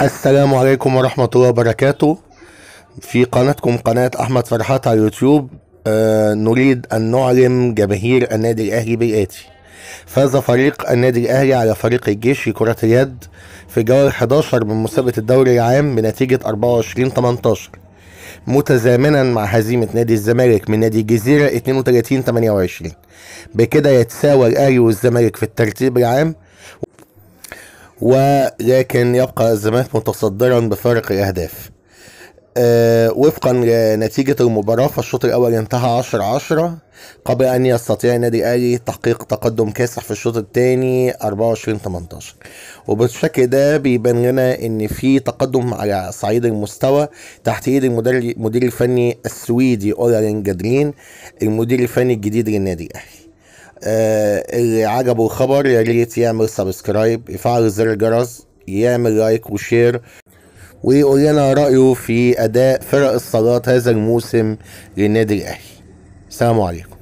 السلام عليكم ورحمة الله وبركاته في قناتكم قناة أحمد فرحات على اليوتيوب آه نريد أن نعلم جماهير النادي الأهلي بالآتي فاز فريق النادي الأهلي على فريق الجيش في كرة اليد في جولة 11 من مسابقة الدوري العام بنتيجة 24 18 متزامنا مع هزيمة نادي الزمالك من نادي الجزيرة 32 28 بكده يتساوى الأهلي والزمالك في الترتيب العام ولكن يبقى الزمالك متصدرا بفارق الاهداف أه وفقا لنتيجة المباراة فالشوط الأول انتهى 10 10 قبل أن يستطيع النادي الأهلي تحقيق تقدم كاسح في الشوط الثاني 24 18 وبالشكل ده بيبان لنا إن في تقدم على صعيد المستوى تحت إيد المدير المدير الفني السويدي أولا جادرين المدير الفني الجديد للنادي الأهلي آه اللي عجبه الخبر يا ريت يعمل سبسكرايب يفعل زر الجرس يعمل لايك وشير ويقول لنا رأيه في أداء فرق الصالات هذا الموسم للنادي الأهلي السلام عليكم